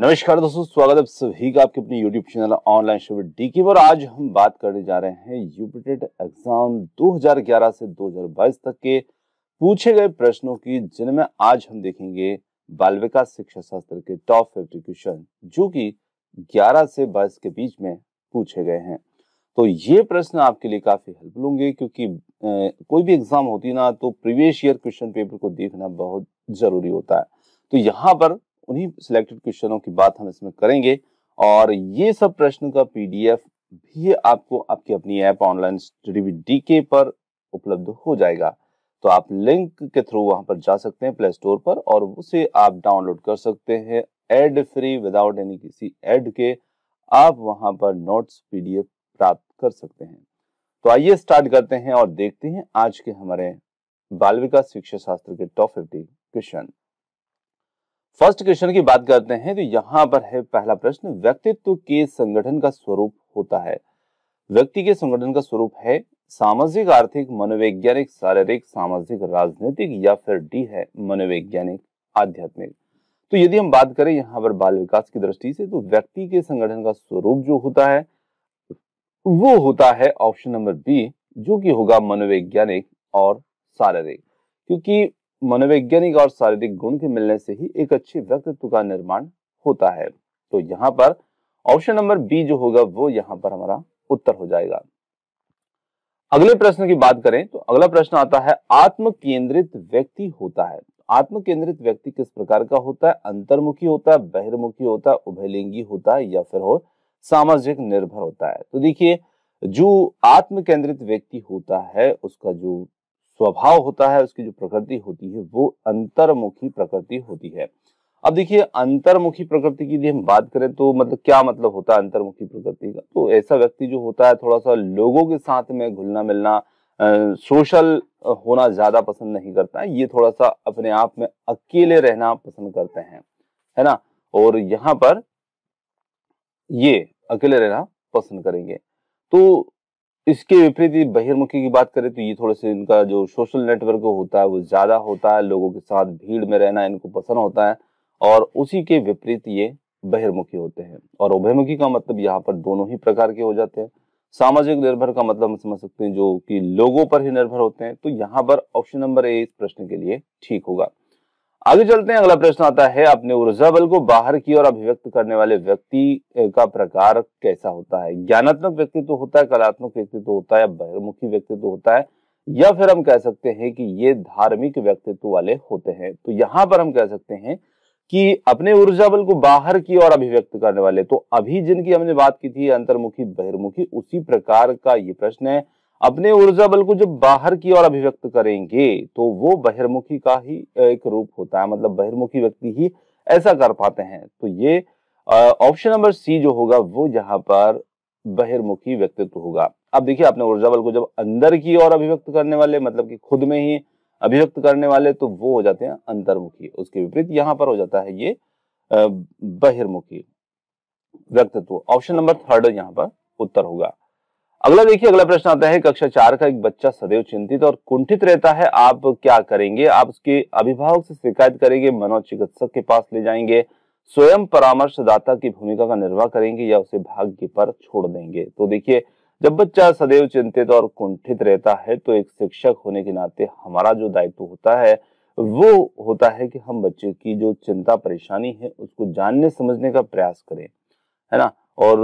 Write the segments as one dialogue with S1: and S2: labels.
S1: नमस्कार दोस्तों स्वागत है सभी का आपके अपने YouTube channel online study की और आज हम बात करने जा रहे हैं यूपीटेट एग्जाम 2011 से 2022 तक के पूछे गए प्रश्नों की जिनमें आज हम देखेंगे बाल विकास शिक्षा शास्त्र के टॉप फिफ्टी क्वेश्चन जो कि 11 से 22 के बीच में पूछे गए हैं तो ये प्रश्न आपके लिए काफी हेल्पफुल होंगे क्योंकि कोई भी एग्जाम होती ना तो प्रीवियस ईयर क्वेश्चन पेपर को देखना बहुत जरूरी होता है तो यहाँ पर उन्हीं सिलेक्टेड क्वेश्चनों की बात हम इसमें करेंगे और ये सब प्रश्न का पीडीएफ भी आपको आपकी अपनी app online study with DK पर उपलब्ध हो जाएगा तो आप लिंक के थ्रू वहां पर जा सकते हैं प्ले स्टोर पर और उसे आप डाउनलोड कर सकते हैं एड फ्री विदाउट एनी किसी एड के आप वहां पर नोट्स पीडीएफ प्राप्त कर सकते हैं तो आइए स्टार्ट करते हैं और देखते हैं आज के हमारे बाल विकास शिक्षा शास्त्र के top fifty question first question की बात करते हैं तो यहाँ पर है पहला प्रश्न व्यक्तित्व के संगठन का स्वरूप होता है व्यक्ति के संगठन का स्वरूप है सामाजिक आर्थिक मनोवैज्ञानिक शारीरिक सामाजिक राजनीतिक या फिर डी है मनोवैज्ञानिक आध्यात्मिक तो यदि हम बात करें यहाँ पर बाल विकास की दृष्टि से तो व्यक्ति के संगठन का स्वरूप जो होता है वो होता है ऑप्शन नंबर बी जो कि होगा मनोवैज्ञानिक और शारीरिक क्योंकि मनोवैज्ञानिक और शारीरिक गुण के मिलने से ही एक अच्छे व्यक्तित्व का निर्माण होता है तो यहाँ पर ऑप्शन नंबर बी जो होगा वो यहाँ पर हमारा उत्तर हो जाएगा अगले प्रश्न की बात करें तो अगला प्रश्न आता है आत्म केंद्रित व्यक्ति होता है आत्म केंद्रित व्यक्ति किस प्रकार का होता है अंतर्मुखी होता है बहिर्मुखी होता है उभयलिंगी होता है या फिर हो सामाजिक निर्भर होता है तो देखिए जो आत्म केंद्रित व्यक्ति होता है उसका जो स्वभाव होता है उसकी जो प्रकृति होती है वो अंतर्मुखी प्रकृति होती है अब देखिए अंतर्मुखी प्रकृति की यदि हम बात करें तो मतलब क्या मतलब होता है अंतर्मुखी प्रकृति का तो ऐसा व्यक्ति जो होता है थोड़ा सा लोगों के साथ में घुलना मिलना सोशल होना ज्यादा पसंद नहीं करता है ये थोड़ा सा अपने आप में अकेले रहना पसंद करते हैं है ना और यहाँ पर ये अकेले रहना पसंद करेंगे तो इसके विपरीत बहिर्मुखी की बात करें तो ये थोड़े से इनका जो सोशल नेटवर्क होता है वो ज़्यादा होता है लोगों के साथ भीड़ में रहना इनको पसंद होता है और उसी के विपरीत ये बहिर्मुखी होते हैं और उभयमुखी का मतलब यहाँ पर दोनों ही प्रकार के हो जाते हैं सामाजिक निर्भर का मतलब हम समझ सकते हैं जो कि लोगों पर ही निर्भर होते हैं तो यहाँ पर ऑप्शन नंबर ए इस प्रश्न के लिए ठीक होगा आगे चलते हैं अगला प्रश्न आता है अपने ऊर्जा बल को बाहर की ओर अभिव्यक्त करने वाले व्यक्ति का प्रकार कैसा होता है ज्ञानात्मक व्यक्तित्व तो होता है कलात्मक व्यक्तित्व तो होता है या बहिर्मुखी व्यक्तित्व तो होता है या फिर हम कह सकते हैं कि ये धार्मिक व्यक्तित्व वाले होते हैं तो यहाँ पर हम कह सकते हैं कि अपने ऊर्जा बल को बाहर की ओर अभिव्यक्त करने वाले तो अभी जिनकी हमने बात की थी अंतर्मुखी बहिर्मुखी उसी प्रकार का ये प्रश्न है अपने ऊर्जा बल को जब बाहर की ओर अभिव्यक्त करेंगे तो वो बहिर्मुखी का ही एक रूप होता है मतलब बहिर्मुखी व्यक्ति ही ऐसा कर पाते हैं तो ये ऑप्शन नंबर सी जो होगा वो यहाँ पर बहिर्मुखी व्यक्तित्व होगा अब देखिए अपने ऊर्जा बल को जब अंदर की ओर अभिव्यक्त करने वाले मतलब कि खुद में ही अभिव्यक्त करने वाले तो वो हो जाते हैं अंतर्मुखी उसके विपरीत यहाँ पर हो जाता है ये बहिर्मुखी व्यक्तित्व ऑप्शन नंबर थर्ड यहाँ पर उत्तर होगा अगला देखिए अगला प्रश्न आता है कक्षा चार का एक बच्चा सदैव चिंतित और कुंठित रहता है आप क्या करेंगे आप उसके अभिभावक से शिकायत करेंगे मनोचिकित्सक के पास ले जाएंगे स्वयं परामर्शदाता की भूमिका का निर्वाह करेंगे या उसे भाग्य पर छोड़ देंगे तो देखिए जब बच्चा सदैव चिंतित और कुंठित रहता है तो एक शिक्षक होने के नाते हमारा जो दायित्व होता है वो होता है कि हम बच्चे की जो चिंता परेशानी है उसको जानने समझने का प्रयास करें है ना और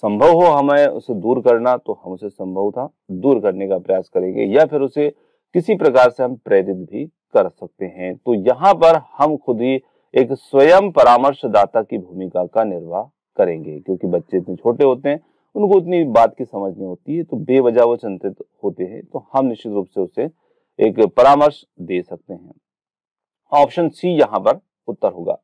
S1: संभव हो हमें उसे दूर करना तो हम उसे संभव था दूर करने का प्रयास करेंगे या फिर उसे किसी प्रकार से हम प्रेरित भी कर सकते हैं तो यहाँ पर हम खुद ही एक स्वयं परामर्शदाता की भूमिका का निर्वाह करेंगे क्योंकि बच्चे इतने छोटे होते हैं उनको उतनी बात की समझ नहीं होती है तो बेवजह वो चिंतित होते हैं तो हम निश्चित रूप से उसे एक परामर्श दे सकते हैं ऑप्शन सी यहाँ पर उत्तर होगा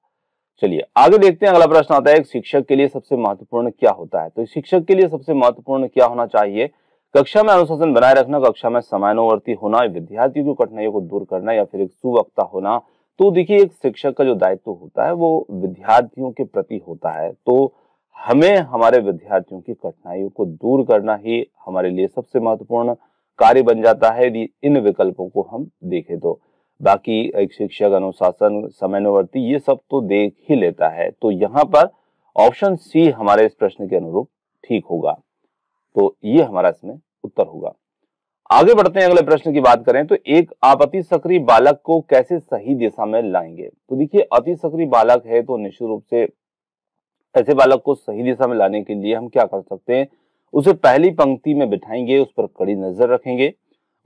S1: चलिए आगे देखते हैं अगला प्रश्न आता है शिक्षक के लिए सबसे महत्वपूर्ण क्या होता है तो शिक्षक के लिए सबसे महत्वपूर्ण क्या होना चाहिए कक्षा में अनुशासन बनाए रखना कक्षा में समानुवर्ती होना विद्यार्थियों की कठिनाइयों को दूर करना या फिर एक सुवक्ता होना तो देखिए एक शिक्षक का जो दायित्व होता है वो विद्यार्थियों के प्रति होता है तो हमें हमारे विद्यार्थियों की कठिनाइयों को दूर करना ही हमारे लिए सबसे महत्वपूर्ण कार्य बन जाता है यदि इन विकल्पों को हम देखें तो बाकी एक शिक्षक अनुशासन समयानुवर्ती ये सब तो देख ही लेता है तो यहाँ पर ऑप्शन सी हमारे इस प्रश्न के अनुरूप ठीक होगा तो ये हमारा इसमें उत्तर होगा आगे बढ़ते हैं अगले प्रश्न की बात करें तो एक आप अति सक्रिय बालक को कैसे सही दिशा में लाएंगे तो देखिए अति सक्रिय बालक है तो निश्चित रूप से ऐसे बालक को सही दिशा में लाने के लिए हम क्या कर सकते हैं उसे पहली पंक्ति में बिठाएंगे उस पर कड़ी नजर रखेंगे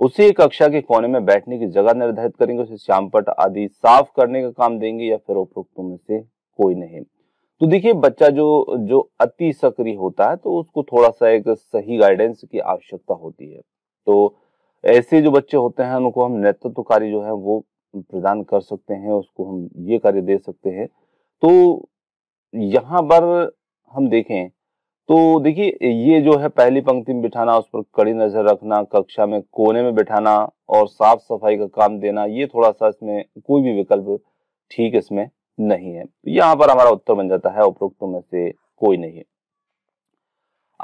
S1: उसी कक्षा के कोने में बैठने की जगह निर्धारित करेंगे उसे श्यामपट आदि साफ करने का काम देंगे या फिर उपरोक्त में से कोई नहीं तो देखिए बच्चा जो जो अति सक्रिय होता है तो उसको थोड़ा सा एक सही गाइडेंस की आवश्यकता होती है तो ऐसे जो बच्चे होते हैं उनको हम नेतृत्व कार्य जो है वो प्रदान कर सकते हैं उसको हम ये कार्य दे सकते हैं तो यहाँ पर हम देखें तो देखिए ये जो है पहली पंक्ति में बिठाना उस पर कड़ी नजर रखना कक्षा में कोने में बिठाना और साफ सफाई का काम देना ये थोड़ा सा इसमें कोई भी विकल्प ठीक इसमें नहीं है यहां पर हमारा उत्तर बन जाता है उपरोक्तों में से कोई नहीं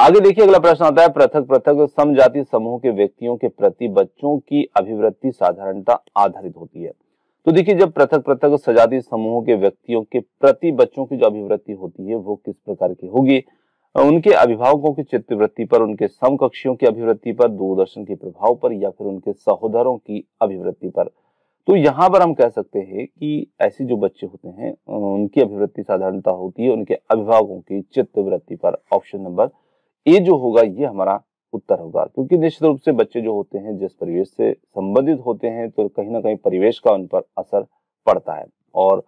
S1: आगे देखिए अगला प्रश्न आता है पृथक पृथक समजाति समूह के व्यक्तियों के प्रति बच्चों की अभिवृत्ति साधारणता आधारित होती है तो देखिए जब पृथक पृथक सजाति समूह के व्यक्तियों के प्रति बच्चों की जो अभिवृत्ति होती है वो किस प्रकार की होगी उनके अभिभावकों की चित्तवृत्ति पर उनके समकक्षियों की अभिवृत्ति पर दूरदर्शन के प्रभाव पर या फिर उनके सहोदरों की अभिवृत्ति पर तो यहाँ पर हम कह सकते हैं कि ऐसे जो बच्चे होते हैं उनकी अभिवृत्ति साधारणता होती है उनके अभिभावकों की चित्तवृत्ति पर ऑप्शन नंबर ए जो होगा ये हमारा उत्तर होगा क्योंकि निश्चित रूप से बच्चे जो होते हैं जिस परिवेश से संबंधित होते हैं तो कहीं ना कहीं परिवेश का उन पर असर पड़ता है और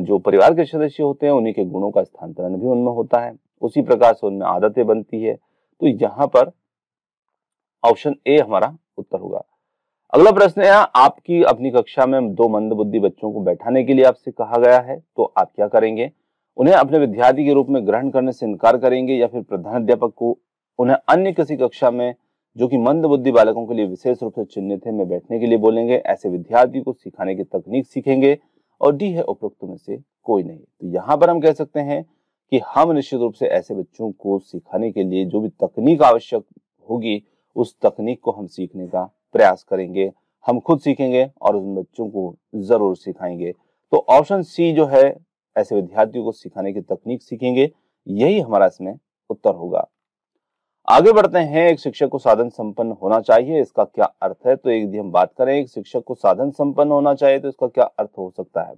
S1: जो परिवार के सदस्य होते हैं उन्हीं के गुणों का स्थानांतरण भी उनमें होता है उसी प्रकार से उनमें आदतें बनती है तो यहां पर ऑप्शन ए हमारा उत्तर होगा अगला प्रश्न है आपकी अपनी कक्षा में दो मंदबुद्धि बच्चों को बैठाने के लिए आपसे कहा गया है तो आप क्या करेंगे उन्हें अपने विद्यार्थी के रूप में ग्रहण करने से इनकार करेंगे या फिर प्रधानाध्यापक को उन्हें अन्य किसी कक्षा में जो कि मंदबुद्धि बालकों के लिए विशेष रूप से चिन्हित है में बैठने के लिए बोलेंगे ऐसे विद्यार्थी को सिखाने की तकनीक सीखेंगे और डी है उपरोक्त में से कोई नहीं तो यहाँ पर हम कह सकते हैं कि हम निश्चित रूप से ऐसे बच्चों को सिखाने के लिए जो भी तकनीक आवश्यक होगी उस तकनीक को हम सीखने का प्रयास करेंगे हम खुद सीखेंगे और उन बच्चों को जरूर सिखाएंगे तो ऑप्शन सी जो है ऐसे विद्यार्थियों को सिखाने की तकनीक सीखेंगे यही हमारा इसमें उत्तर होगा आगे बढ़ते हैं एक शिक्षक को साधन संपन्न होना चाहिए इसका क्या अर्थ है तो एक दिन हम बात करें एक शिक्षक को साधन संपन्न होना चाहिए तो इसका क्या अर्थ हो सकता है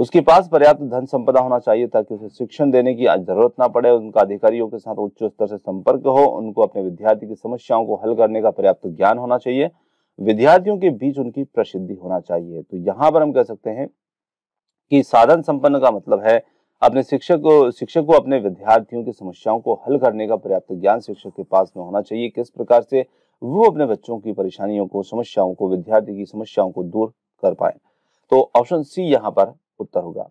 S1: उसके पास पर्याप्त धन संपदा होना चाहिए ताकि उसे शिक्षण देने की आज जरूरत ना पड़े उनका अधिकारियों के साथ उच्च स्तर से संपर्क हो उनको अपने विद्यार्थी की समस्याओं को हल करने का पर्याप्त ज्ञान होना चाहिए विद्यार्थियों के बीच उनकी प्रसिद्धि होना चाहिए तो यहाँ पर हम कह सकते हैं कि साधन संपन्न का मतलब है अपने शिक्षक को शिक्षक को अपने विद्यार्थियों की समस्याओं को हल करने का पर्याप्त ज्ञान शिक्षक के पास में होना चाहिए किस प्रकार से वो अपने बच्चों की परेशानियों को समस्याओं को विद्यार्थी की समस्याओं को दूर कर पाए तो ऑप्शन सी यहाँ पर उत्तर होगा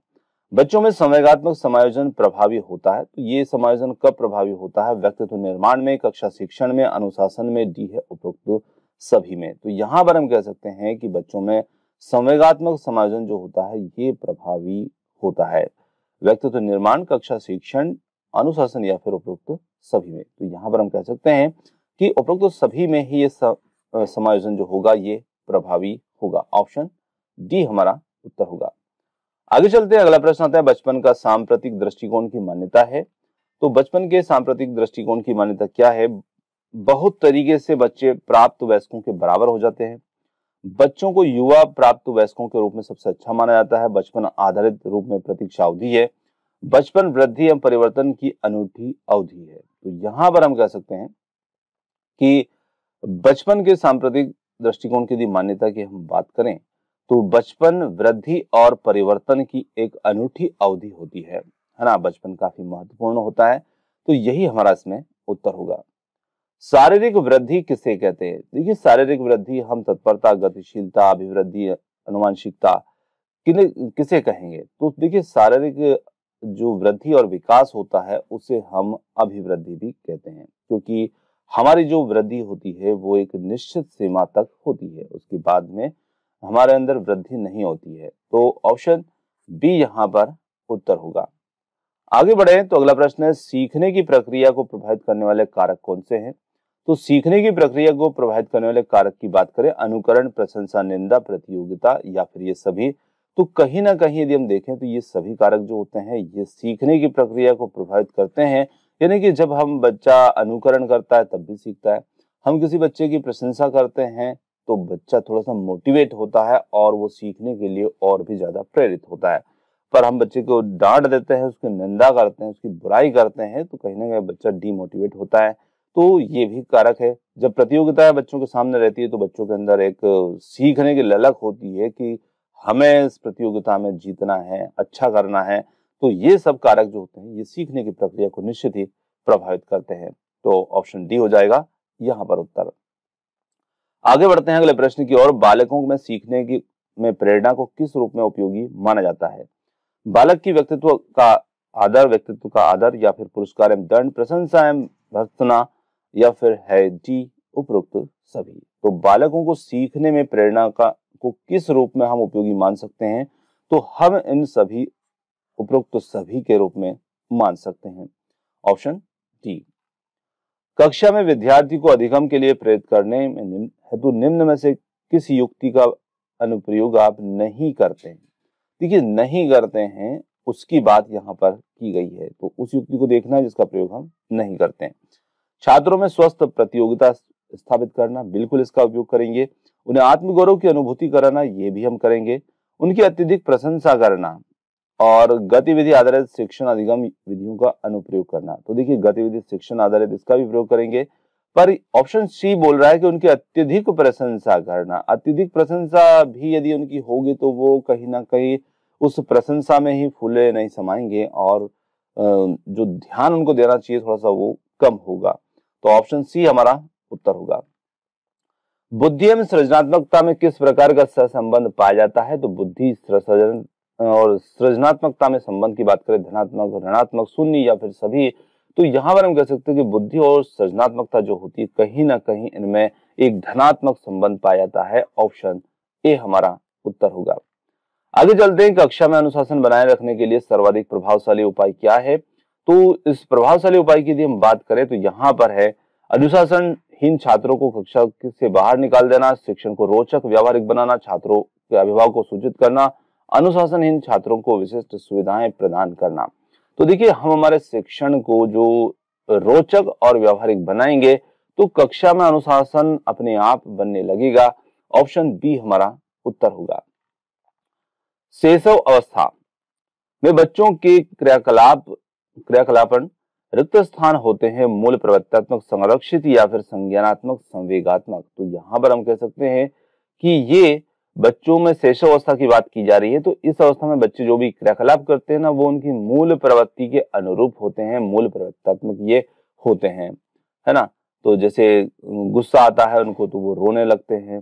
S1: बच्चों में संवेगात्मक समायोजन प्रभावी होता है तो ये समायोजन कब प्रभावी होता है व्यक्तित्व निर्माण में कक्षा शिक्षण में अनुशासन में डी है उपयुक्त सभी में तो यहाँ पर हम कह सकते हैं कि बच्चों में संवेगात्मक समायोजन जो होता है ये प्रभावी होता है व्यक्तित्व निर्माण कक्षा शिक्षण अनुशासन या फिर उपयुक्त सभी में तो यहाँ पर हम कह सकते हैं कि उपयुक्त सभी में ही ये समायोजन जो होगा ये प्रभावी होगा ऑप्शन डी हमारा उत्तर होगा आगे चलते हैं अगला प्रश्न आता है बचपन का सांप्रतिक दृष्टिकोण की मान्यता है तो बचपन के सांप्रतिक दृष्टिकोण की मान्यता क्या है बहुत तरीके से बच्चे प्राप्त वयस्कों के बराबर हो जाते हैं बच्चों को युवा प्राप्त वयस्कों के रूप में सबसे अच्छा माना जाता है बचपन आधारित रूप में प्रतीक्षा अवधि है बचपन वृद्धि एवं परिवर्तन की अनूठी अवधि है तो यहां पर हम कह सकते हैं कि बचपन के सांप्रतिक दृष्टिकोण की यदि मान्यता की हम बात करें तो बचपन वृद्धि और परिवर्तन की एक अनूठी अवधि होती है है ना बचपन काफी महत्वपूर्ण होता है तो यही हमारा इसमें उत्तर होगा शारीरिक वृद्धि किसे कहते हैं देखिए शारीरिक वृद्धि हम तत्परता गतिशीलता अभिवृद्धि अनुवांशिकता किसे कहेंगे तो देखिए शारीरिक जो वृद्धि और विकास होता है उसे हम अभिवृद्धि भी कहते हैं क्योंकि हमारी जो वृद्धि होती है वो एक निश्चित सीमा तक होती है उसके बाद में हमारे अंदर वृद्धि नहीं होती है तो ऑप्शन बी यहाँ पर उत्तर होगा आगे बढ़े तो अगला प्रश्न है सीखने की प्रक्रिया को प्रभावित करने वाले कारक कौन से हैं तो सीखने की प्रक्रिया को प्रभावित करने वाले कारक की बात करें अनुकरण प्रशंसा निंदा प्रतियोगिता या फिर ये सभी तो कहीं ना कहीं यदि हम देखें तो ये सभी कारक जो होते हैं ये सीखने की प्रक्रिया को प्रभावित करते हैं यानी कि जब हम बच्चा अनुकरण करता है तब भी सीखता है हम किसी बच्चे की प्रशंसा करते हैं तो बच्चा थोड़ा सा मोटिवेट होता है और वो सीखने के लिए और भी ज़्यादा प्रेरित होता है पर हम बच्चे को डांट देते हैं उसकी निंदा करते हैं उसकी बुराई करते हैं तो कहीं ना कहीं बच्चा डीमोटिवेट होता है तो ये भी कारक है जब प्रतियोगिता बच्चों के सामने रहती है तो बच्चों के अंदर एक सीखने की ललक होती है कि हमें इस प्रतियोगिता में जीतना है अच्छा करना है तो ये सब कारक जो होते हैं ये सीखने की प्रक्रिया को निश्चित ही प्रभावित करते हैं तो ऑप्शन डी हो जाएगा यहाँ पर उत्तर आगे बढ़ते हैं अगले प्रश्न की ओर बालकों में सीखने की में प्रेरणा को किस रूप में उपयोगी माना जाता है बालक की व्यक्तित्व का आदर व्यक्तित्व का आदर या फिर पुरस्कार एवं दंड प्रशंसा एवं भर्सना या फिर है जी उपरोक्त सभी तो बालकों को सीखने में प्रेरणा का को किस रूप में हम उपयोगी मान सकते हैं तो हम इन सभी उपरोक्त सभी के रूप में मान सकते हैं ऑप्शन डी कक्षा में विद्यार्थी को अधिगम के लिए प्रेरित करने में हेतु निम्न में से किस युक्ति का अनुप्रयोग आप नहीं करते हैं देखिए नहीं करते हैं उसकी बात यहाँ पर की गई है तो उस युक्ति को देखना है जिसका प्रयोग हम नहीं करते हैं छात्रों में स्वस्थ प्रतियोगिता स्थापित करना बिल्कुल इसका उपयोग करेंगे उन्हें आत्मगौरव की अनुभूति कराना ये भी हम करेंगे उनकी अत्यधिक प्रशंसा करना और गतिविधि आधारित शिक्षण अधिगम विधियों का अनुप्रयोग करना तो देखिए गतिविधि शिक्षण आधारित इसका भी प्रयोग करेंगे पर ऑप्शन सी बोल रहा है कि उनकी अत्यधिक प्रशंसा करना अत्यधिक प्रशंसा भी यदि उनकी होगी तो वो कहीं ना कहीं उस प्रशंसा में ही फूले नहीं समाएंगे और जो ध्यान उनको देना चाहिए थोड़ा सा वो कम होगा तो ऑप्शन सी हमारा उत्तर होगा बुद्धि एवं सृजनात्मकता में किस प्रकार का सहसंबंध पाया जाता है तो बुद्धि और सृजनात्मकता में संबंध की बात करें धनात्मक ऋणात्मक शून्य या फिर सभी तो यहाँ पर हम कह सकते हैं कि बुद्धि और सृजनात्मकता जो होती है कहीं ना कहीं इनमें एक धनात्मक संबंध पाया जाता है ऑप्शन ए हमारा उत्तर होगा आगे चलते हैं कक्षा में अनुशासन बनाए रखने के लिए सर्वाधिक प्रभावशाली उपाय क्या है तो इस प्रभावशाली उपाय की यदि हम बात करें तो यहाँ पर है अनुशासनहीन छात्रों को कक्षा से बाहर निकाल देना शिक्षण को रोचक व्यावहारिक बनाना छात्रों के अभिभावक को सूचित करना अनुशासनहीन छात्रों को विशिष्ट सुविधाएं प्रदान करना तो देखिए हम हमारे शिक्षण को जो रोचक और व्यवहारिक बनाएंगे तो कक्षा में अनुशासन अपने आप बनने लगेगा ऑप्शन बी हमारा उत्तर होगा शेषव अवस्था में बच्चों के क्रियाकलाप क्रियाकलापन रिक्त स्थान होते हैं मूल प्रवृत्तात्मक संरक्षित या फिर संज्ञानात्मक संवेगात्मक तो यहां पर हम कह सकते हैं कि ये बच्चों में शेष अवस्था की बात की जा रही है तो इस अवस्था में बच्चे जो भी क्रियाकलाप करते हैं ना वो उनकी मूल प्रवृत्ति के अनुरूप होते हैं मूल प्रवृत्तात्मक ये होते हैं है ना तो जैसे गुस्सा आता है उनको तो वो रोने लगते हैं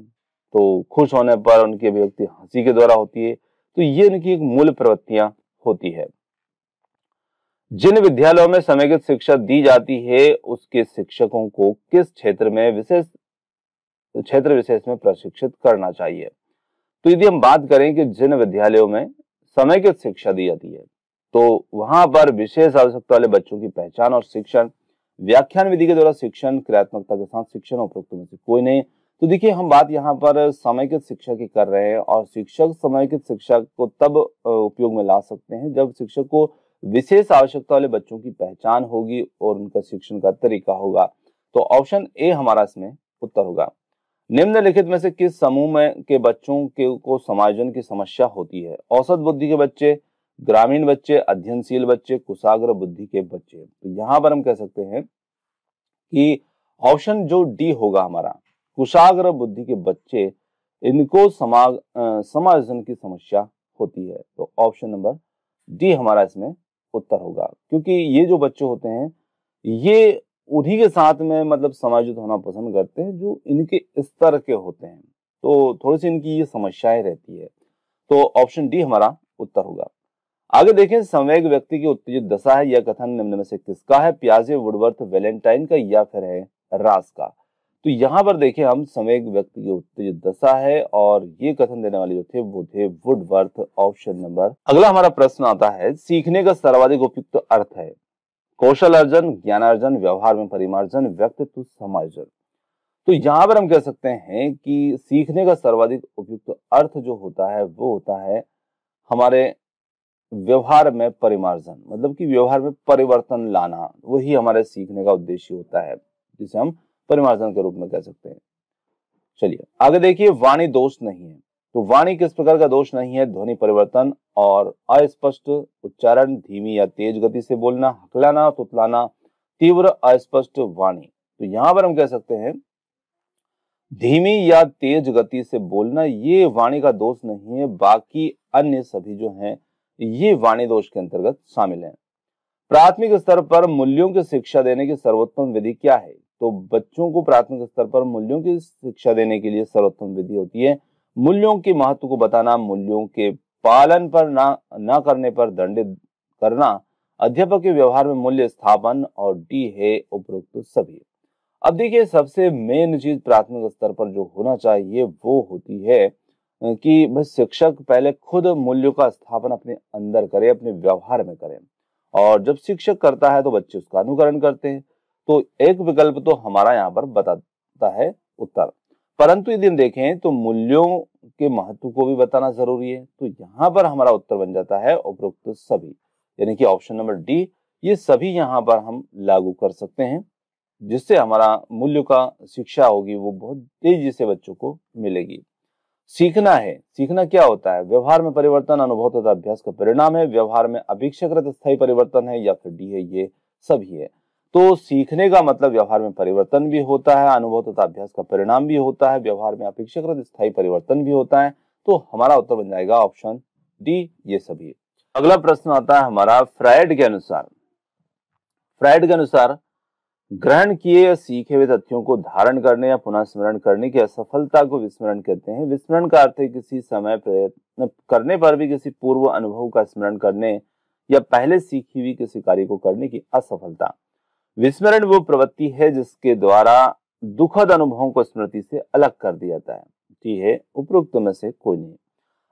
S1: तो खुश होने पर उनकी अभिव्यक्ति हंसी के द्वारा होती है तो ये उनकी एक मूल प्रवृत्तियां होती है जिन विद्यालयों में समेकित शिक्षा दी जाती है उसके शिक्षकों को किस क्षेत्र में विशेष क्षेत्र विशेष में प्रशिक्षित करना चाहिए तो यदि हम बात करें कि जिन विद्यालयों में समय की शिक्षा दी जाती है तो वहां पर विशेष आवश्यकता वाले बच्चों की पहचान और शिक्षण व्याख्यान विधि के द्वारा शिक्षण क्रियात्मकता के साथ शिक्षण उपयुक्त में से कोई नहीं तो देखिए हम बात यहाँ पर समयकित शिक्षा की कर रहे हैं और शिक्षक समयकित शिक्षा को तब उपयोग में ला सकते हैं जब शिक्षक को विशेष आवश्यकता वाले बच्चों की पहचान होगी और उनका शिक्षण का तरीका होगा तो ऑप्शन ए हमारा इसमें उत्तर होगा निम्नलिखित में से किस समूह में के बच्चों के को समायोजन की समस्या होती है औसत बुद्धि के बच्चे ग्रामीण बच्चे अध्ययनशील बच्चे कुशाग्र बुद्धि के बच्चे तो यहां पर हम कह सकते हैं कि ऑप्शन जो डी होगा हमारा कुशाग्र बुद्धि के बच्चे इनको समा समायोजन की समस्या होती है तो ऑप्शन नंबर डी हमारा इसमें उत्तर होगा क्योंकि ये जो बच्चे होते हैं ये उन्हीं के साथ में मतलब समायोजित होना पसंद करते हैं जो इनके स्तर के होते हैं तो थोड़ी सी इनकी ये समस्याएं रहती है तो ऑप्शन डी हमारा उत्तर होगा आगे देखें संवेग व्यक्ति की उत्तेजित दशा है यह कथन निम्न में से किसका है प्याजे वुडवर्थ वेलेंटाइन का या फिर है रास का तो यहाँ पर देखें हम संवेग व्यक्ति की उत्तेजित दशा है और ये कथन देने वाले जो थे वो थे वुडवर्थ ऑप्शन नंबर अगला हमारा प्रश्न आता है सीखने का सर्वाधिक उपयुक्त अर्थ है कौशल अर्जन ज्ञानार्जन व्यवहार में परिमार्जन व्यक्तित्व समार्जन तो यहाँ पर हम कह सकते हैं कि सीखने का सर्वाधिक उपयुक्त अर्थ जो होता है वो होता है हमारे व्यवहार में परिमार्जन मतलब कि व्यवहार में परिवर्तन लाना वही हमारे सीखने का उद्देश्य होता है जिसे हम परिमार्जन के रूप में कह सकते हैं चलिए आगे देखिए वाणी दोष नहीं है तो वाणी किस प्रकार का दोष नहीं है ध्वनि परिवर्तन और अस्पष्ट उच्चारण धीमी या तेज गति से बोलना हकलाना तुतलाना तीव्र अस्पष्ट वाणी तो यहां पर हम कह सकते हैं धीमी या तेज गति से बोलना ये वाणी का दोष नहीं है बाकी अन्य सभी जो हैं ये वाणी दोष के अंतर्गत शामिल हैं प्राथमिक स्तर पर मूल्यों की शिक्षा देने की सर्वोत्तम विधि क्या है तो बच्चों को प्राथमिक स्तर पर मूल्यों की शिक्षा देने के लिए सर्वोत्तम विधि होती है मूल्यों के महत्व को बताना मूल्यों के पालन पर ना न करने पर दंडित करना अध्यापक के व्यवहार में मूल्य स्थापन और डी है उपरोक्त सभी अब देखिए सबसे मेन चीज प्राथमिक स्तर पर जो होना चाहिए वो होती है कि बस शिक्षक पहले खुद मूल्यों का स्थापन अपने अंदर करे अपने व्यवहार में करें और जब शिक्षक करता है तो बच्चे उसका अनुकरण करते हैं तो एक विकल्प तो हमारा यहाँ पर बताता है उत्तर परंतु यदि हम देखें तो मूल्यों के महत्व को भी बताना जरूरी है तो यहाँ पर हमारा उत्तर बन जाता है उपरोक्त सभी यानी कि ऑप्शन नंबर डी ये सभी यहाँ पर हम लागू कर सकते हैं जिससे हमारा मूल्य का शिक्षा होगी वो बहुत तेजी से बच्चों को मिलेगी सीखना है सीखना क्या होता है व्यवहार में परिवर्तन अनुभव तथा अभ्यास का परिणाम है व्यवहार में अपेक्षाकृत स्थायी परिवर्तन है या फिर डी है ये सभी है तो सीखने का मतलब व्यवहार में परिवर्तन भी होता है अनुभव तथा अभ्यास का परिणाम भी होता है व्यवहार में अपेक्षाकृत स्थायी परिवर्तन भी होता है तो हमारा उत्तर बन जाएगा ऑप्शन डी ये सभी अगला प्रश्न आता है हमारा फ्राइड के अनुसार फ्राइड के अनुसार ग्रहण किए या सीखे हुए तथ्यों को धारण करने या पुनः स्मरण करने की असफलता को विस्मरण कहते हैं विस्मरण का अर्थ है किसी समय प्रयत्न करने पर भी किसी पूर्व अनुभव का स्मरण करने या पहले सीखी हुई किसी कार्य को करने की असफलता विस्मरण वो प्रवृत्ति है जिसके द्वारा दुखद अनुभवों को स्मृति से अलग कर दिया जाता है ठीक है हाँ, उपरोक्त में से कोई नहीं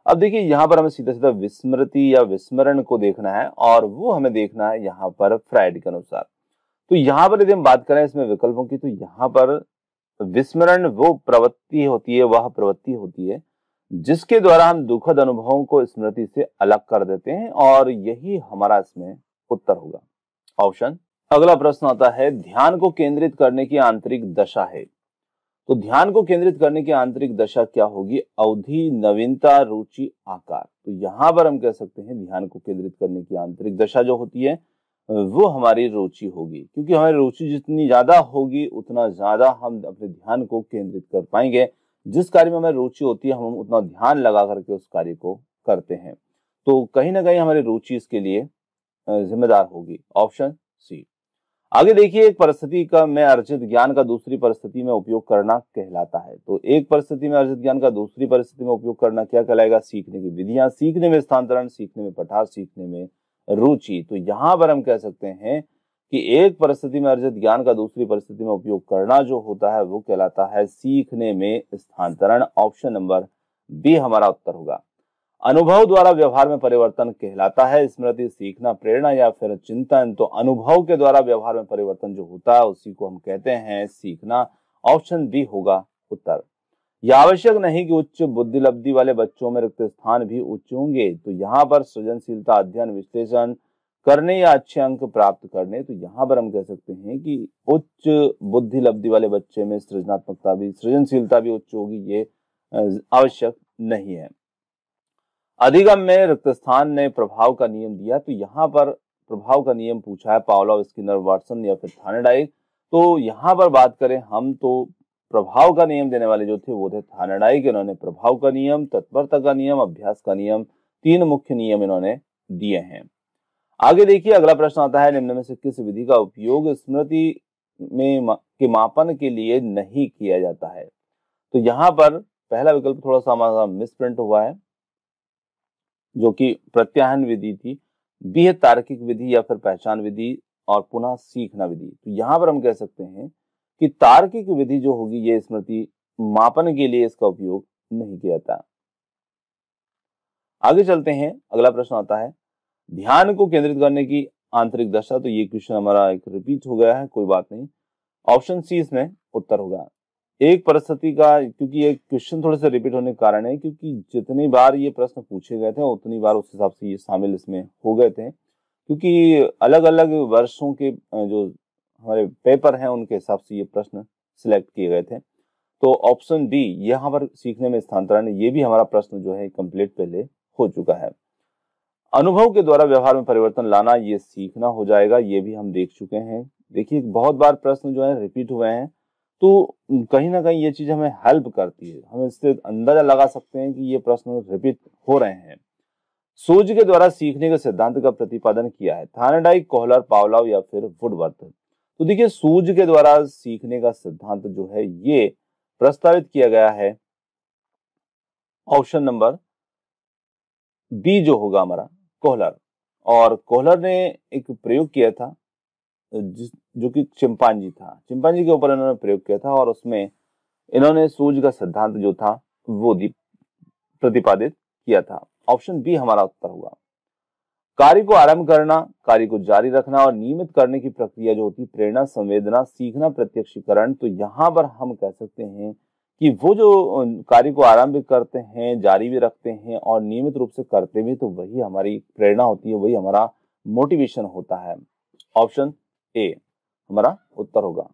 S1: अब देखिए यहाँ पर हमें सीधा सीधा विस्मृति या विस्मरण को देखना है और वो हमें देखना है यहाँ पर फ्राइड के अनुसार तो यहाँ पर यदि हम बात करें इसमें विकल्पों की तो यहाँ पर विस्मरण वो प्रवृत्ति होती है वह प्रवृत्ति होती है जिसके द्वारा हम दुखद अनुभवों को स्मृति से अलग कर देते हैं और यही हमारा इसमें उत्तर होगा ऑप्शन अगला प्रश्न आता है ध्यान को केंद्रित करने की आंतरिक दशा है तो ध्यान को केंद्रित करने की आंतरिक दशा क्या होगी अवधि नवीनता रुचि आकार तो यहां पर हम कह सकते हैं ध्यान को केंद्रित करने की आंतरिक दशा जो होती है वो हमारी रुचि होगी क्योंकि हमारी रुचि जितनी ज्यादा होगी उतना ज्यादा हम अपने ध्यान को केंद्रित कर पाएंगे जिस कार्य में हमारी रुचि होती है हम उतना ध्यान लगा करके उस कार्य को करते हैं तो कहीं ना कहीं हमारी रुचि इसके लिए जिम्मेदार होगी ऑप्शन सी आगे देखिए एक परिस्थिति का में अर्जित ज्ञान का दूसरी परिस्थिति में उपयोग करना कहलाता है तो एक परिस्थिति में अर्जित ज्ञान का दूसरी परिस्थिति में उपयोग करना क्या कहलाएगा सीखने की विधियां सीखने में स्थानांतरण सीखने में पठार सीखने में रुचि तो यहां पर हम कह सकते हैं कि एक परिस्थिति में अर्जित ज्ञान का दूसरी परिस्थिति में उपयोग करना जो होता है वो कहलाता है सीखने में स्थानांतरण ऑप्शन नंबर बी हमारा उत्तर होगा अनुभव द्वारा व्यवहार में परिवर्तन कहलाता है स्मृति सीखना प्रेरणा या फिर चिंतन तो अनुभव के द्वारा व्यवहार में परिवर्तन जो होता है उसी को हम कहते हैं सीखना ऑप्शन बी होगा उत्तर यह आवश्यक नहीं कि उच्च बुद्धि लब्धि वाले बच्चों में रिक्त स्थान भी उच्च होंगे तो यहाँ पर सृजनशीलता अध्ययन विश्लेषण करने या अच्छे अंक प्राप्त करने तो यहाँ पर हम कह सकते हैं कि उच्च बुद्धि लब्धि वाले बच्चे में सृजनात्मकता भी सृजनशीलता भी उच्च होगी ये आवश्यक नहीं है अधिगम में रिक्तस्थान ने प्रभाव का नियम दिया तो यहाँ पर प्रभाव का नियम पूछा है पावलॉव स्किनर वाटसन या फिर थानेडाइक तो यहाँ पर बात करें हम तो प्रभाव का नियम देने वाले जो थे वो थे थानेडाइक इन्होंने प्रभाव का नियम तत्परता का नियम अभ्यास का नियम तीन मुख्य नियम इन्होंने दिए हैं आगे देखिए अगला प्रश्न आता है निम्न में से किस विधि का उपयोग स्मृति में के मापन के लिए नहीं किया जाता है तो यहाँ पर पहला विकल्प थोड़ा सा हमारा मिसप्रिंट हुआ है जो कि प्रत्याहन विधि थी बीह तार्किक विधि या फिर पहचान विधि और पुनः सीखना विधि तो यहाँ पर हम कह सकते हैं कि तार्किक विधि जो होगी ये स्मृति मापन के लिए इसका उपयोग नहीं किया जाता आगे चलते हैं अगला प्रश्न आता है ध्यान को केंद्रित करने की आंतरिक दशा तो ये क्वेश्चन हमारा एक रिपीट हो गया है कोई बात नहीं ऑप्शन सी इसमें उत्तर होगा एक परिस्थिति का क्योंकि ये क्वेश्चन थोड़े से रिपीट होने के कारण है क्योंकि जितनी बार ये प्रश्न पूछे गए थे उतनी बार उस हिसाब से ये शामिल इसमें हो गए थे क्योंकि अलग अलग वर्षों के जो हमारे पेपर हैं उनके हिसाब से ये प्रश्न सिलेक्ट किए गए थे तो ऑप्शन बी यहाँ पर सीखने में स्थानांतरण ये भी हमारा प्रश्न जो है कंप्लीट पहले हो चुका है अनुभव के द्वारा व्यवहार में परिवर्तन लाना ये सीखना हो जाएगा ये भी हम देख चुके हैं देखिए बहुत बार प्रश्न जो है रिपीट हुए हैं तो कहीं ना कहीं ये चीज हमें हेल्प करती है हम इससे अंदाजा लगा सकते हैं कि ये प्रश्न रिपीट हो रहे हैं सोज के द्वारा सीखने के सिद्धांत का प्रतिपादन किया है थानेडाई कोहलर पावलाव या फिर वुडवर्थ तो देखिए सूज के द्वारा सीखने का सिद्धांत जो है ये प्रस्तावित किया गया है ऑप्शन नंबर बी जो होगा हमारा कोहलर और कोहलर ने एक प्रयोग किया था जिस जो कि चिंपांजी था चिंपांजी के ऊपर इन्होंने प्रयोग किया था और उसमें इन्होंने सूज का सिद्धांत जो था वो प्रतिपादित किया था ऑप्शन बी हमारा उत्तर हुआ कार्य को आरंभ करना कार्य को जारी रखना और नियमित करने की प्रक्रिया जो होती प्रेरणा संवेदना सीखना प्रत्यक्षीकरण तो यहाँ पर हम कह सकते हैं कि वो जो कार्य को आरंभ भी करते हैं जारी भी रखते हैं और नियमित रूप से करते भी तो वही हमारी प्रेरणा होती है वही हमारा मोटिवेशन होता है ऑप्शन ए हमारा उत्तर होगा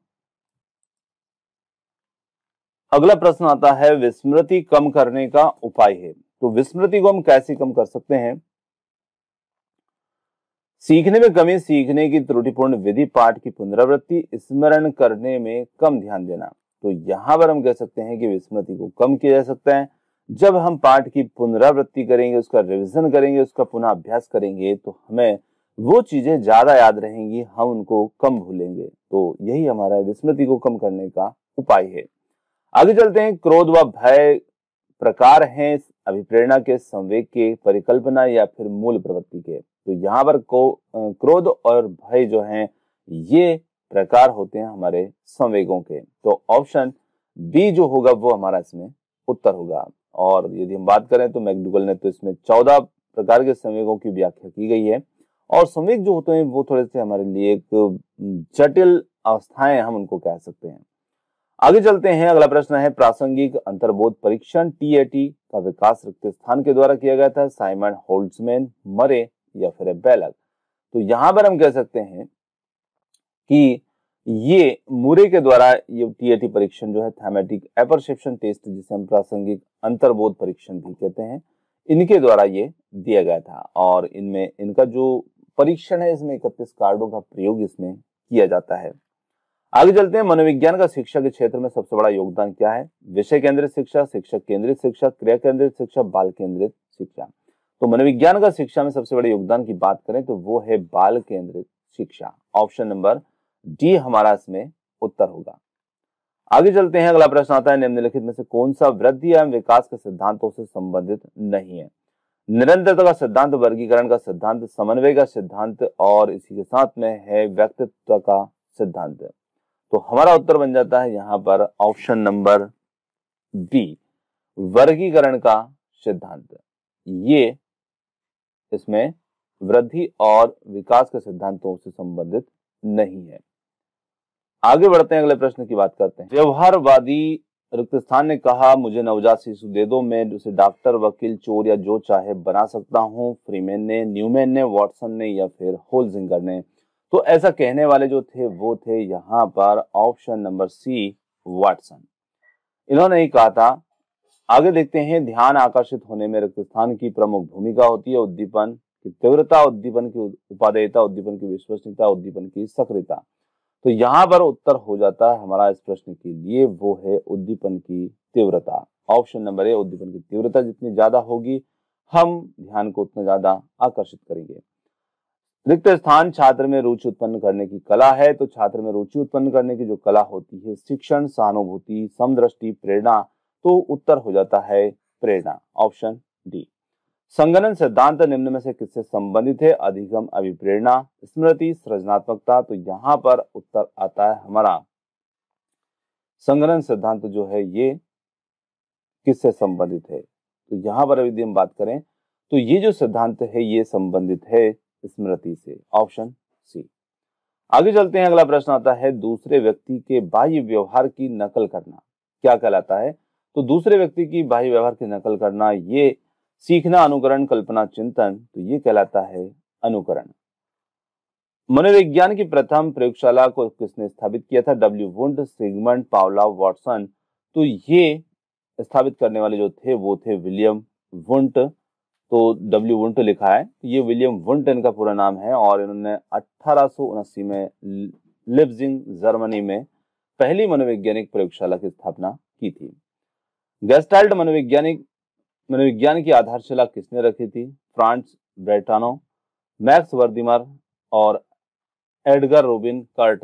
S1: अगला प्रश्न आता है विस्मृति कम करने का उपाय है तो विस्मृति को हम कैसे कम कर सकते हैं सीखने में कमी सीखने की त्रुटिपूर्ण विधि पाठ की पुनरावृत्ति स्मरण करने में कम ध्यान देना तो यहां पर हम कह सकते हैं कि विस्मृति को कम किया जा सकता है जब हम पाठ की पुनरावृत्ति करेंगे उसका रिविजन करेंगे उसका पुनः अभ्यास करेंगे तो हमें वो चीज़ें ज़्यादा याद रहेंगी हम उनको कम भूलेंगे तो यही हमारा विस्मृति को कम करने का उपाय है आगे चलते हैं क्रोध व भय प्रकार हैं अभिप्रेरणा के संवेग के परिकल्पना या फिर मूल प्रवृत्ति के तो यहाँ पर को क्रोध और भय जो हैं ये प्रकार होते हैं हमारे संवेगों के तो ऑप्शन बी जो होगा वो हमारा इसमें उत्तर होगा और यदि हम बात करें तो मैकडुगल ने तो इसमें चौदह प्रकार के संवेगों की व्याख्या की गई है और श्रमिक जो होते हैं वो थोड़े से हमारे लिए एक जटिल अवस्थाएं हम उनको कह सकते हैं आगे चलते हैं अगला प्रश्न है प्रासंगिक अंतर्बोध परीक्षण टीएटी का विकास रिक्त स्थान के द्वारा किया गया था साइमन होल्ड्समैन मरे या फिर बैलग तो यहां पर हम कह सकते हैं कि ये मुरे के द्वारा ये टीएटी परीक्षण जो है थैमेटिक एपरसेप्शन टेस्ट जिसे हम प्रासंगिक अंतर्बोध परीक्षण भी कहते हैं इनके द्वारा ये दिया गया था और इनमें इनका जो परीक्षण है इसमें इकतीस कार्डों का प्रयोग इसमें किया जाता है आगे चलते हैं मनोविज्ञान का शिक्षा के क्षेत्र में सबसे बड़ा योगदान क्या है विषय केंद्रित शिक्षा शिक्षक केंद्रित शिक्षा क्रिया केंद्रित शिक्षा बाल केंद्रित शिक्षा तो मनोविज्ञान का शिक्षा में सबसे बड़े योगदान की बात करें तो वो है बाल केंद्रित शिक्षा ऑप्शन नंबर डी हमारा इसमें उत्तर होगा आगे चलते हैं अगला प्रश्न आता है निम्नलिखित में से कौन सा वृद्धि एवं विकास के सिद्धांतों से संबंधित नहीं है निरंतरता का सिद्धांत वर्गीकरण का सिद्धांत समन्वय का सिद्धांत और इसी के साथ में है व्यक्तित्व का सिद्धांत तो हमारा उत्तर बन जाता है यहां पर ऑप्शन नंबर बी वर्गीकरण का सिद्धांत ये इसमें वृद्धि और विकास के सिद्धांतों से संबंधित नहीं है आगे बढ़ते हैं अगले प्रश्न की बात करते हैं व्यवहारवादी रिक्तस्थान ने कहा मुझे नवजात शिशु दे दो मैं उसे डॉक्टर वकील चोर या जो चाहे बना सकता हूँ फ्रीमैन ने न्यूमैन ने वॉटसन ने या फिर होलजिंगर ने तो ऐसा कहने वाले जो थे वो थे यहाँ पर ऑप्शन नंबर सी वाटसन इन्होंने ही कहा था आगे देखते हैं ध्यान आकर्षित होने में रक्तस्थान की प्रमुख भूमिका होती है उद्दीपन की तीव्रता उद्दीपन की उपादेयता उद्दीपन की विश्वसनीयता उद्दीपन की सक्रियता तो यहां पर उत्तर हो जाता है हमारा इस प्रश्न के लिए वो है उद्दीपन की तीव्रता ऑप्शन नंबर ए उद्दीपन की तीव्रता जितनी ज्यादा होगी हम ध्यान को उतना ज्यादा आकर्षित करेंगे रिक्त स्थान छात्र में रुचि उत्पन्न करने की कला है तो छात्र में रुचि उत्पन्न करने की जो कला होती है शिक्षण सहानुभूति समदृष्टि प्रेरणा तो उत्तर हो जाता है प्रेरणा ऑप्शन डी संगणन सिद्धांत निम्न में से किससे संबंधित है अधिगम अभिप्रेरणा स्मृति सृजनात्मकता तो यहां पर उत्तर आता है हमारा संगणन सिद्धांत जो है ये किससे संबंधित है तो यहां पर यदि हम बात करें तो ये जो सिद्धांत है ये संबंधित है स्मृति से ऑप्शन सी आगे चलते हैं अगला प्रश्न आता है दूसरे व्यक्ति के बाह्य व्यवहार की नकल करना क्या कहलाता है तो दूसरे व्यक्ति की बाह्य व्यवहार की नकल करना ये सीखना अनुकरण कल्पना चिंतन तो ये कहलाता है अनुकरण मनोविज्ञान की प्रथम प्रयोगशाला को किसने स्थापित किया था W Wundt Sigmund Pavlov Watson तो ये स्थापित करने वाले जो थे वो थे विलियम वुंट तो डब्ल्यू वुंट लिखा है ये विलियम वुंट इनका पूरा नाम है और इन्होंने अठारह में लिप्जिंग जर्मनी में पहली मनोवैज्ञानिक प्रयोगशाला की स्थापना की थी गेस्टाइल्ड मनोवैज्ञानिक मनोविज्ञान की आधारशिला किसने रखी थी फ्रांस ब्रेटानो मैक्स वर्दिमर और एडगर रोबिन कर्ट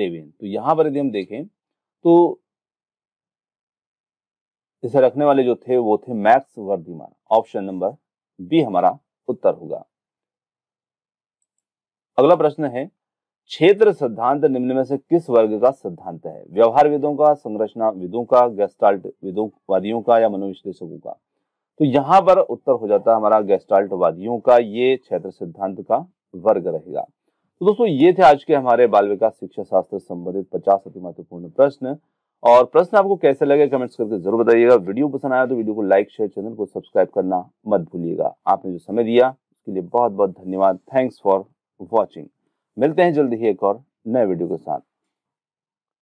S1: लेविन तो यहाँ पर यदि हम देखें तो इसे रखने वाले जो थे वो थे Max Wertheimer option number B हमारा उत्तर होगा अगला प्रश्न है क्षेत्र सिद्धांत निम्न में से किस वर्ग का सिद्धांत है व्यवहार विदों का संरचना विदों का गैस्टाल्ट विदों वादियों का या मनोविश्लेषकों का तो यहां पर उत्तर हो जाता है हमारा गेस्टाल्टवादियों का ये क्षेत्र सिद्धांत का वर्ग रहेगा तो दोस्तों ये थे आज के हमारे बाल विकास शिक्षा शास्त्र संबंधित पचास अति महत्वपूर्ण प्रश्न और प्रश्न आपको कैसे लगे कमेंट्स करके जरूर बताइएगा वीडियो पसंद आया तो वीडियो को लाइक शेयर चैनल को सब्सक्राइब करना मत भूलिएगा आपने जो समय दिया उसके लिए बहुत बहुत धन्यवाद थैंक्स फॉर वॉचिंग मिलते हैं जल्दी ही एक और नए वीडियो के साथ